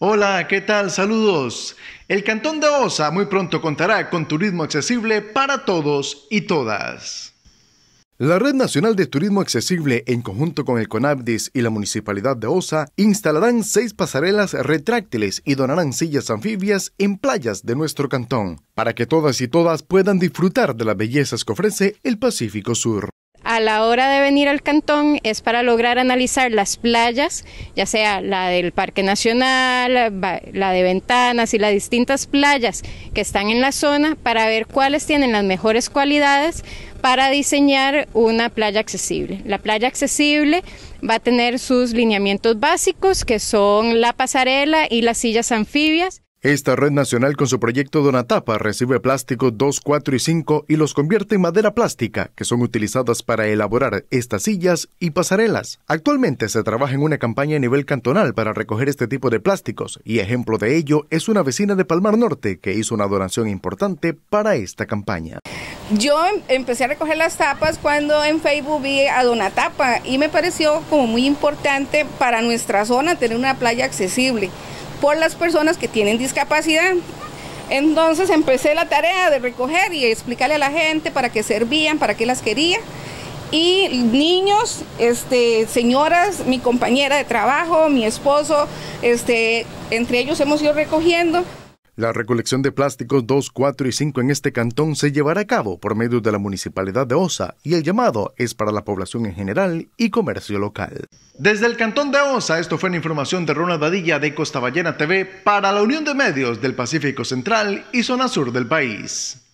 Hola, ¿qué tal? Saludos. El Cantón de Osa muy pronto contará con turismo accesible para todos y todas. La Red Nacional de Turismo Accesible, en conjunto con el CONABDIS y la Municipalidad de Osa, instalarán seis pasarelas retráctiles y donarán sillas anfibias en playas de nuestro cantón, para que todas y todas puedan disfrutar de las bellezas que ofrece el Pacífico Sur a la hora de venir al cantón es para lograr analizar las playas, ya sea la del Parque Nacional, la de Ventanas y las distintas playas que están en la zona, para ver cuáles tienen las mejores cualidades para diseñar una playa accesible. La playa accesible va a tener sus lineamientos básicos, que son la pasarela y las sillas anfibias. Esta red nacional con su proyecto Donatapa recibe plástico 2, 4 y 5 y los convierte en madera plástica, que son utilizadas para elaborar estas sillas y pasarelas. Actualmente se trabaja en una campaña a nivel cantonal para recoger este tipo de plásticos y ejemplo de ello es una vecina de Palmar Norte que hizo una donación importante para esta campaña. Yo em-, empecé a recoger las tapas cuando en Facebook vi a Donatapa y me pareció como muy importante para nuestra zona tener una playa accesible por las personas que tienen discapacidad. Entonces empecé la tarea de recoger y explicarle a la gente para qué servían, para qué las quería. Y niños, este, señoras, mi compañera de trabajo, mi esposo, este, entre ellos hemos ido recogiendo. La recolección de plásticos 2, 4 y 5 en este cantón se llevará a cabo por medio de la Municipalidad de Osa y el llamado es para la población en general y comercio local. Desde el cantón de Osa, esto fue la información de Ronald Badilla de Costa Ballena TV para la Unión de Medios del Pacífico Central y Zona Sur del país.